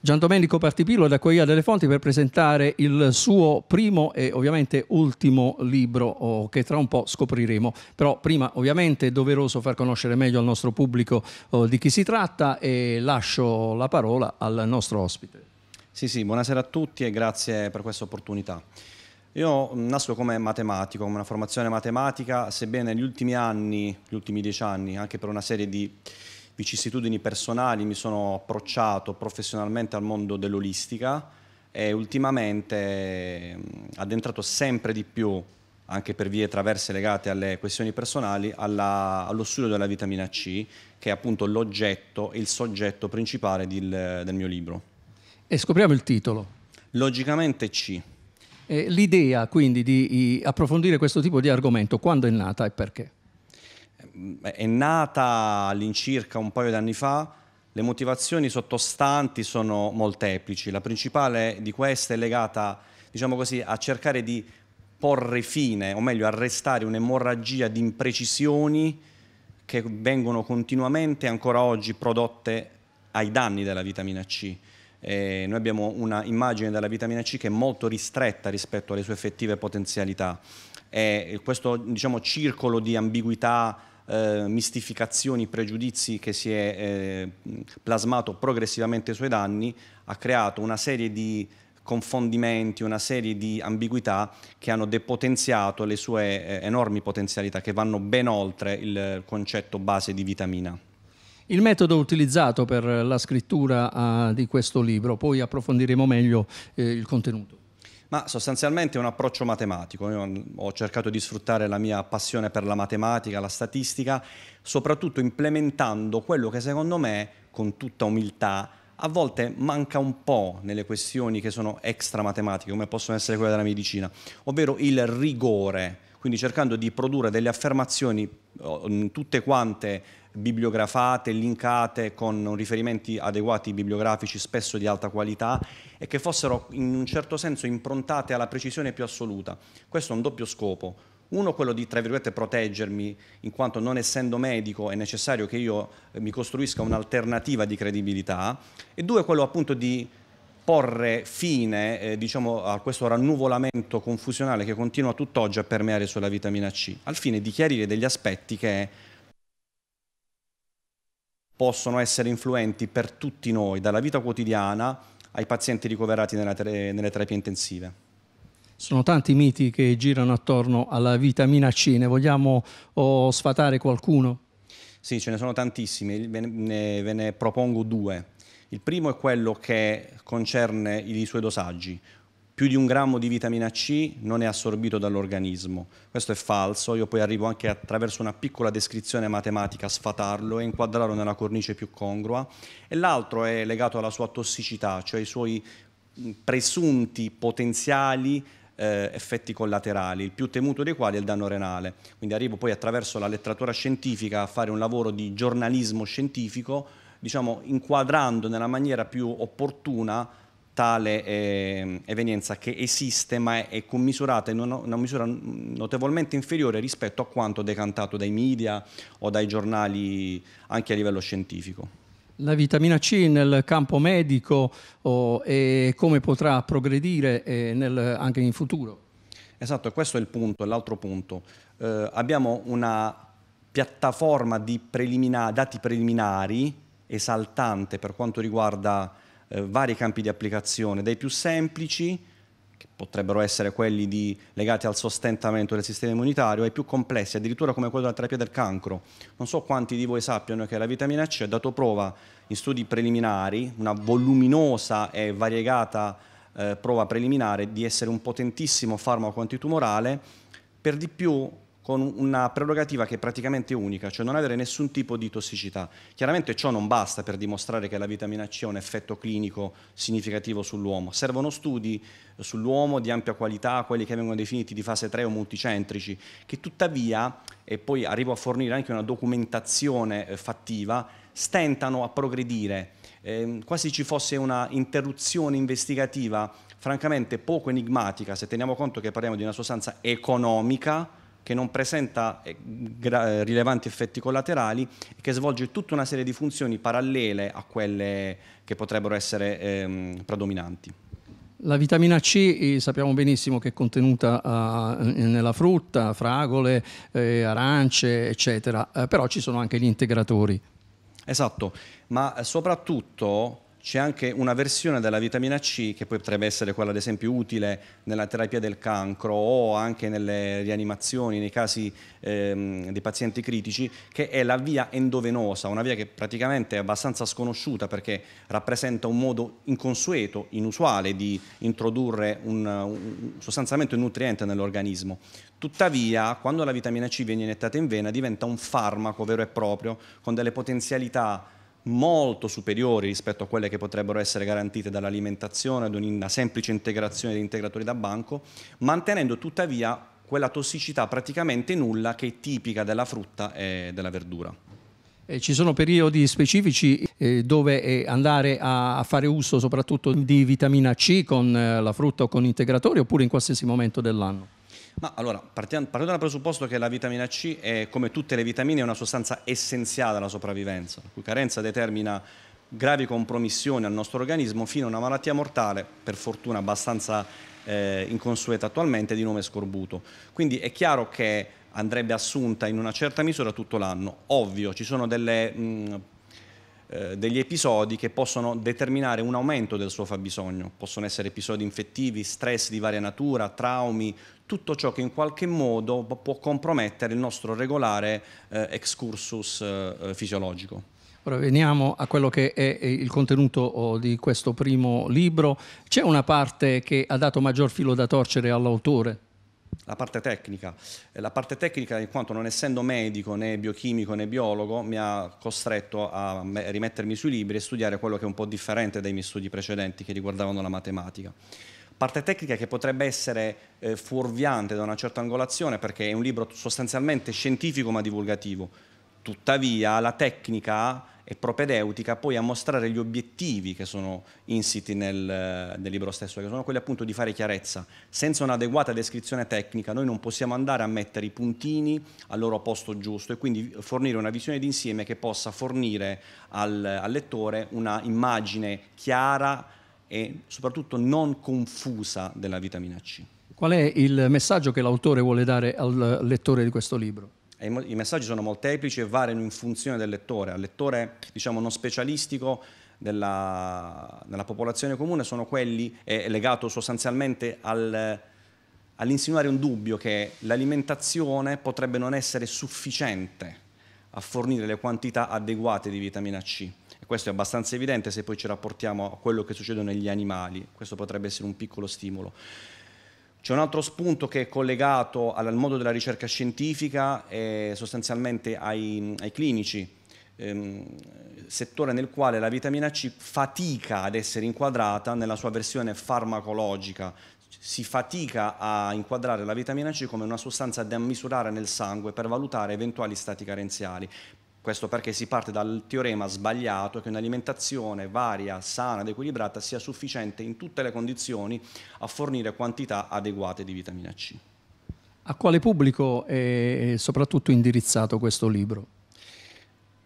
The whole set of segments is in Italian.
Gian Domenico Partipillo da Coia delle Fonti per presentare il suo primo e ovviamente ultimo libro oh, che tra un po' scopriremo. Però prima ovviamente è doveroso far conoscere meglio al nostro pubblico oh, di chi si tratta e lascio la parola al nostro ospite. Sì, sì, buonasera a tutti e grazie per questa opportunità. Io nasco come matematico, come una formazione matematica, sebbene negli ultimi anni, gli ultimi dieci anni, anche per una serie di vicissitudini personali, mi sono approcciato professionalmente al mondo dell'olistica e ultimamente addentrato sempre di più, anche per vie traverse legate alle questioni personali, alla, allo studio della vitamina C, che è appunto l'oggetto e il soggetto principale del, del mio libro. E scopriamo il titolo. Logicamente C. E eh, l'idea quindi di approfondire questo tipo di argomento, quando è nata e perché? Eh, è nata all'incirca un paio di anni fa, le motivazioni sottostanti sono molteplici, la principale di queste è legata, diciamo così, a cercare di porre fine, o meglio arrestare un'emorragia di imprecisioni che vengono continuamente ancora oggi prodotte ai danni della vitamina C. Eh, noi abbiamo una immagine della vitamina C che è molto ristretta rispetto alle sue effettive potenzialità. E eh, questo diciamo, circolo di ambiguità eh, mistificazioni, pregiudizi che si è eh, plasmato progressivamente sui danni, ha creato una serie di confondimenti, una serie di ambiguità che hanno depotenziato le sue eh, enormi potenzialità che vanno ben oltre il concetto base di vitamina il metodo utilizzato per la scrittura uh, di questo libro, poi approfondiremo meglio eh, il contenuto. Ma sostanzialmente è un approccio matematico, Io mm, ho cercato di sfruttare la mia passione per la matematica, la statistica, soprattutto implementando quello che secondo me, con tutta umiltà, a volte manca un po' nelle questioni che sono extra matematiche, come possono essere quelle della medicina, ovvero il rigore, quindi cercando di produrre delle affermazioni mm, tutte quante bibliografate, linkate con riferimenti adeguati bibliografici, spesso di alta qualità, e che fossero in un certo senso improntate alla precisione più assoluta. Questo ha un doppio scopo. Uno, quello di, tra virgolette, proteggermi, in quanto non essendo medico è necessario che io eh, mi costruisca un'alternativa di credibilità, e due, quello appunto di porre fine eh, diciamo, a questo rannuvolamento confusionale che continua tutt'oggi a permeare sulla vitamina C, al fine di chiarire degli aspetti che possono essere influenti per tutti noi, dalla vita quotidiana ai pazienti ricoverati te nelle terapie intensive. Sono tanti i miti che girano attorno alla vitamina C, ne vogliamo oh, sfatare qualcuno? Sì, ce ne sono tantissimi, ve ne, ve ne propongo due. Il primo è quello che concerne i suoi dosaggi più di un grammo di vitamina C non è assorbito dall'organismo. Questo è falso, io poi arrivo anche attraverso una piccola descrizione matematica a sfatarlo e inquadrarlo nella cornice più congrua. E l'altro è legato alla sua tossicità, cioè ai suoi presunti potenziali eh, effetti collaterali, il più temuto dei quali è il danno renale. Quindi arrivo poi attraverso la letteratura scientifica a fare un lavoro di giornalismo scientifico, diciamo inquadrando nella maniera più opportuna tale eh, evenienza che esiste ma è, commisurata in una, una, misura notevolmente inferiore rispetto a quanto decantato dai media o dai giornali anche a livello scientifico. La vitamina C nel campo medico oh, e come potrà progredire eh, nel, anche in futuro? Esatto, questo è il punto, è l'altro punto. Eh, abbiamo una piattaforma di prelimina dati preliminari esaltante per quanto riguarda eh, vari campi di applicazione, dai più semplici, che potrebbero essere quelli di, legati al sostentamento del sistema immunitario, ai più complessi, addirittura come quello della terapia del cancro. Non so quanti di voi sappiano che la vitamina C ha dato prova in studi preliminari, una voluminosa e variegata eh, prova preliminare, di essere un potentissimo farmaco antitumorale, per di più con una prerogativa che è praticamente unica, cioè non avere nessun tipo di tossicità. Chiaramente ciò non basta per dimostrare che la vitamina C ha un effetto clinico significativo sull'uomo. Servono studi sull'uomo di ampia qualità, quelli che vengono definiti di fase 3 o multicentrici, che tuttavia, e poi arrivo a fornire anche una documentazione eh, fattiva, stentano a progredire. Eh, quasi ci fosse una interruzione investigativa francamente poco enigmatica, se teniamo conto che parliamo di una sostanza economica, che non presenta eh, eh, rilevanti effetti collaterali e che svolge tutta una serie di funzioni parallele a quelle che potrebbero essere ehm, predominanti. La vitamina C eh, sappiamo benissimo che è contenuta uh, nella frutta, fragole, eh, arance, eccetera, eh, però ci sono anche gli integratori. Esatto, ma soprattutto c'è anche una versione della vitamina C che poi potrebbe essere quella ad esempio utile nella terapia del cancro o anche nelle rianimazioni, nei casi ehm, dei pazienti critici, che è la via endovenosa, una via che praticamente è abbastanza sconosciuta perché rappresenta un modo inconsueto, inusuale di introdurre un, un, sostanzialmente un nutriente nell'organismo. Tuttavia, quando la vitamina C viene iniettata in vena diventa un farmaco vero e proprio con delle potenzialità molto superiori rispetto a quelle che potrebbero essere garantite dall'alimentazione ad una semplice integrazione di integratori da banco, mantenendo tuttavia quella tossicità praticamente nulla che è tipica della frutta e della verdura. Eh, ci sono periodi specifici eh, dove eh, andare a, a, fare uso soprattutto di vitamina C con eh, la frutta o con integratori oppure in qualsiasi momento dell'anno? Ma allora, partiamo, partendo dal presupposto che la vitamina C è, come tutte le vitamine, una sostanza essenziale alla sopravvivenza, la cui carenza determina gravi compromissioni al nostro organismo fino a una malattia mortale, per fortuna abbastanza eh, inconsueta attualmente, di nome scorbuto. Quindi è chiaro che andrebbe assunta in una certa misura tutto l'anno. Ovvio, ci sono delle mh, eh, degli episodi che possono determinare un aumento del suo fabbisogno. Possono essere episodi infettivi, stress di varia natura, traumi, tutto ciò che in qualche modo può compromettere il nostro regolare eh, excursus eh, eh, fisiologico. Ora veniamo a quello che è il contenuto oh, di questo primo libro. C'è una parte che ha dato maggior filo da torcere all'autore? la parte tecnica. Eh, la parte tecnica, in quanto non essendo medico né biochimico né biologo, mi ha costretto a rimettermi sui libri e studiare quello che è un po' differente dai miei studi precedenti che riguardavano la matematica. Parte tecnica che potrebbe essere eh, fuorviante da una certa angolazione perché è un libro sostanzialmente scientifico ma divulgativo Tuttavia la tecnica è propedeutica poi a mostrare gli obiettivi che sono insiti nel, eh, nel, libro stesso, che sono quelli appunto di fare chiarezza. Senza un'adeguata descrizione tecnica noi non possiamo andare a mettere i puntini al loro posto giusto e quindi fornire una visione d'insieme che possa fornire al, al lettore una immagine chiara e soprattutto non confusa della vitamina C. Qual è il messaggio che l'autore vuole dare al lettore di questo libro? I messaggi sono molteplici e variano in funzione del lettore. Al lettore diciamo, non specialistico della, della, popolazione comune sono quelli, è legato sostanzialmente al, all'insinuare un dubbio che l'alimentazione potrebbe non essere sufficiente a fornire le quantità adeguate di vitamina C. E questo è abbastanza evidente se poi ci rapportiamo a quello che succede negli animali. Questo potrebbe essere un piccolo stimolo. C'è un altro spunto che è collegato al mondo della ricerca scientifica e eh, sostanzialmente ai, ai clinici, ehm, settore nel quale la vitamina C fatica ad essere inquadrata nella sua versione farmacologica, si fatica a inquadrare la vitamina C come una sostanza da misurare nel sangue per valutare eventuali stati carenziali. Questo perché si parte dal teorema sbagliato che un'alimentazione varia, sana ed equilibrata sia sufficiente in tutte le condizioni a fornire quantità adeguate di vitamina C. A quale pubblico è soprattutto indirizzato questo libro?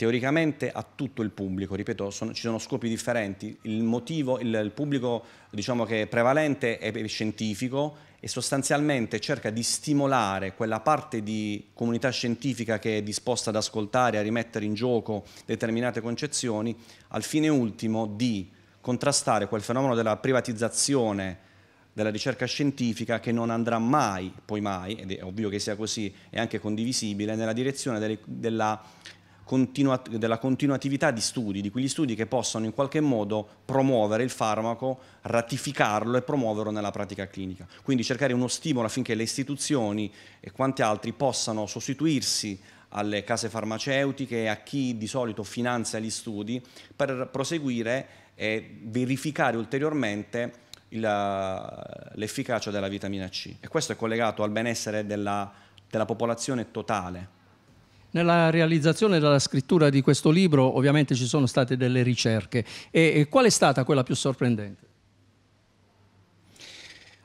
teoricamente a tutto il pubblico, ripeto, sono, ci sono scopi differenti, il motivo, il, il pubblico diciamo che è prevalente è scientifico e sostanzialmente cerca di stimolare quella parte di comunità scientifica che è disposta ad ascoltare, a rimettere in gioco determinate concezioni, al fine ultimo di contrastare quel fenomeno della privatizzazione della ricerca scientifica che non andrà mai, poi mai, ed è ovvio che sia così, è anche condivisibile, nella direzione delle, della continua, della continuatività di studi, di quegli studi che possano in qualche modo promuovere il farmaco, ratificarlo e promuoverlo nella pratica clinica. Quindi cercare uno stimolo affinché le istituzioni e quanti altri possano sostituirsi alle case farmaceutiche e a chi di solito finanzia gli studi per proseguire e verificare ulteriormente l'efficacia della vitamina C. E questo è collegato al benessere della, della popolazione totale. Nella realizzazione della scrittura di questo libro ovviamente ci sono state delle ricerche. E, e qual è stata quella più sorprendente?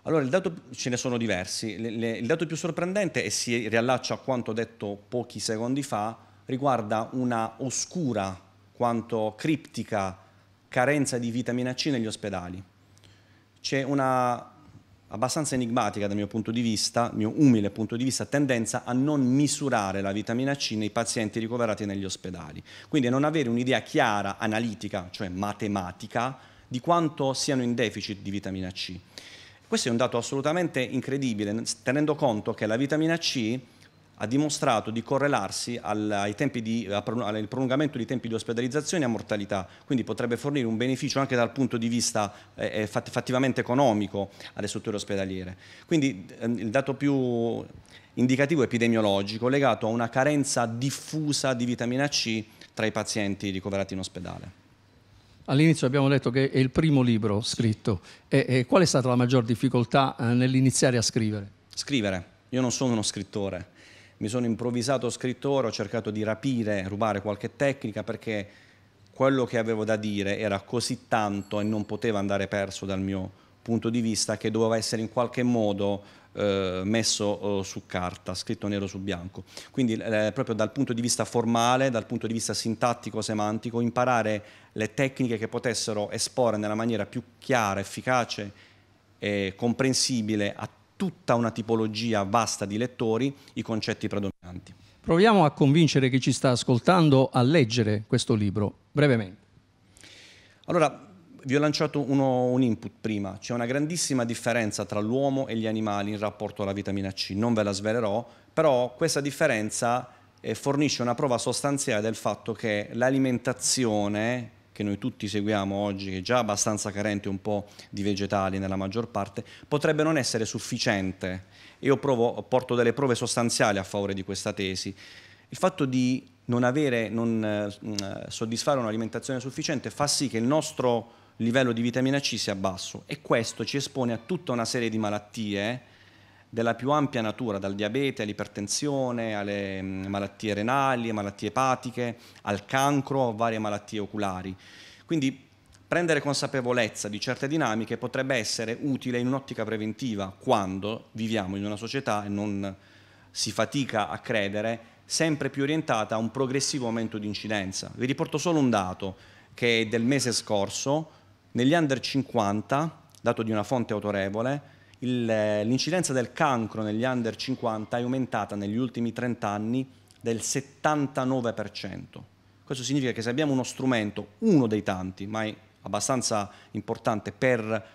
Allora, il dato, ce ne sono diversi. Le, le, il dato più sorprendente, e si riallaccia a quanto detto pochi secondi fa, riguarda una oscura quanto criptica carenza di vitamina C negli ospedali. C'è una abbastanza enigmatica dal mio punto di vista, mio umile punto di vista, tendenza a non misurare la vitamina C nei pazienti ricoverati negli ospedali. Quindi a non avere un'idea chiara, analitica, cioè matematica, di quanto siano in deficit di vitamina C. Questo è un dato assolutamente incredibile, tenendo conto che la vitamina C ha dimostrato di correlarsi al, di, al, prolungamento dei tempi di ospedalizzazione e a mortalità, quindi potrebbe fornire un beneficio anche dal punto di vista eh, eh fattivamente economico alle strutture ospedaliere. Quindi eh, il dato più indicativo epidemiologico legato a una carenza diffusa di vitamina C tra i pazienti ricoverati in ospedale. All'inizio abbiamo detto che è il primo libro scritto. E, e qual è stata la maggior difficoltà eh, nell'iniziare a scrivere? Scrivere. Io non sono uno scrittore mi sono improvvisato scrittore, ho cercato di rapire, rubare qualche tecnica perché quello che avevo da dire era così tanto e non poteva andare perso dal mio punto di vista che doveva essere in qualche modo eh, messo eh, su carta, scritto nero su bianco. Quindi eh, proprio dal punto di vista formale, dal punto di vista sintattico, semantico, imparare le tecniche che potessero esporre nella maniera più chiara, efficace e comprensibile a tutti tutta una tipologia vasta di lettori i concetti predominanti. Proviamo a convincere chi ci sta ascoltando a leggere questo libro, brevemente. Allora, vi ho lanciato uno, un input prima, c'è una grandissima differenza tra l'uomo e gli animali in rapporto alla vitamina C, non ve la svelerò, però questa differenza eh, fornisce una prova sostanziale del fatto che l'alimentazione che noi tutti seguiamo oggi, che è già abbastanza carente un po' di vegetali nella maggior parte, potrebbe non essere sufficiente. Io provo, porto delle prove sostanziali a favore di questa tesi. Il fatto di non, avere, non eh, soddisfare un'alimentazione sufficiente fa sì che il nostro livello di vitamina C sia basso e questo ci espone a tutta una serie di malattie della più ampia natura, dal diabete all'ipertensione, alle mm, malattie renali, malattie epatiche, al cancro, varie malattie oculari. Quindi prendere consapevolezza di certe dinamiche potrebbe essere utile in un'ottica preventiva quando viviamo in una società e non si fatica a credere sempre più orientata a un progressivo aumento di incidenza. Vi riporto solo un dato che è del mese scorso, negli under 50, dato di una fonte autorevole, eh, l'incidenza del cancro negli under 50 è aumentata negli ultimi 30 anni del 79%. Questo significa che se abbiamo uno strumento, uno dei tanti, ma è abbastanza importante per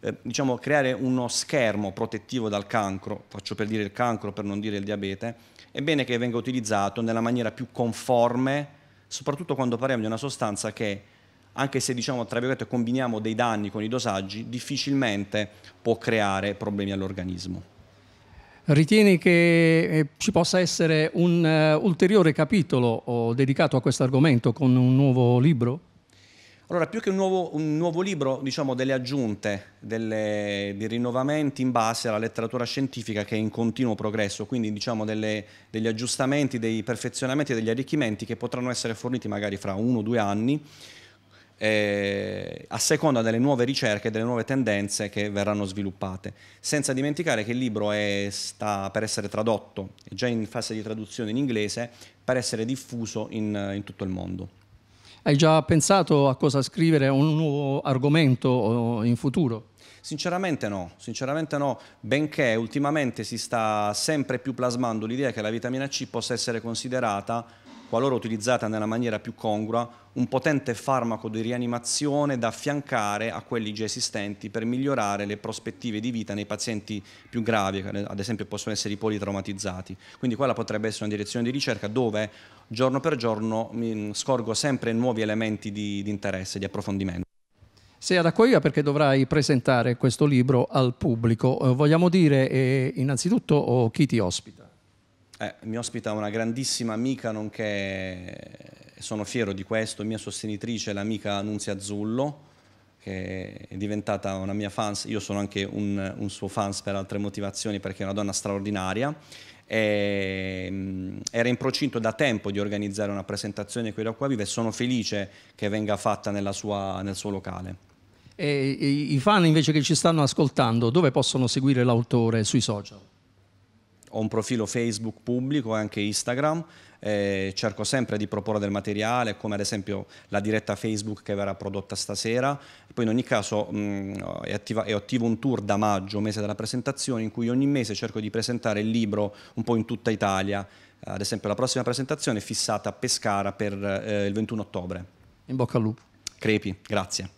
eh, diciamo, creare uno schermo protettivo dal cancro, faccio per dire il cancro per non dire il diabete, è bene che venga utilizzato nella maniera più conforme, soprattutto quando parliamo di una sostanza che anche se diciamo tra virgolette combiniamo dei danni con i dosaggi, difficilmente può creare problemi all'organismo. Ritieni che eh, ci possa essere un uh, ulteriore capitolo dedicato a questo argomento con un nuovo libro? Allora, più che un nuovo, un nuovo libro, diciamo delle aggiunte, delle, dei rinnovamenti in base alla letteratura scientifica che è in continuo progresso, quindi diciamo delle, degli aggiustamenti, dei perfezionamenti, degli arricchimenti che potranno essere forniti magari fra uno o due anni eh, a seconda delle nuove ricerche delle nuove tendenze che verranno sviluppate. Senza dimenticare che il libro è, sta per essere tradotto, è già in fase di traduzione in inglese, per essere diffuso in, in tutto il mondo. Hai già pensato a cosa scrivere, a un nuovo argomento in futuro? Sinceramente no, sinceramente no, benché ultimamente si sta sempre più plasmando l'idea che la vitamina C possa essere considerata qualora utilizzata nella maniera più congrua, un potente farmaco di rianimazione da affiancare a quelli già esistenti per migliorare le prospettive di vita nei pazienti più gravi, ad esempio possono essere i politraumatizzati. Quindi quella potrebbe essere una direzione di ricerca dove giorno per giorno mm, scorgo sempre nuovi elementi di, di interesse, di approfondimento. Sei ad Acquaia perché dovrai presentare questo libro al pubblico. Eh, vogliamo dire eh, innanzitutto oh, chi ti ospita. Eh, mi ospita una grandissima amica, nonché eh, sono fiero di questo, mia sostenitrice, l'amica Nunzia Zullo, che è diventata una mia fans, io sono anche un, un suo fans per altre motivazioni perché è una donna straordinaria. E, mh, mm, era in procinto da tempo di organizzare una presentazione qui da qua vive e sono felice che venga fatta sua, nel suo locale. E, i fan invece che ci stanno ascoltando, dove possono seguire l'autore sui social? ho un profilo Facebook pubblico e anche Instagram, eh, cerco sempre di proporre del materiale come ad esempio la diretta Facebook che verrà prodotta stasera poi in ogni caso mh, mm, è, attiva, è, attivo un tour da maggio, mese della presentazione in cui ogni mese cerco di presentare il libro un po' in tutta Italia ad esempio la prossima presentazione è fissata a Pescara per eh, il 21 ottobre in bocca al lupo Crepi, grazie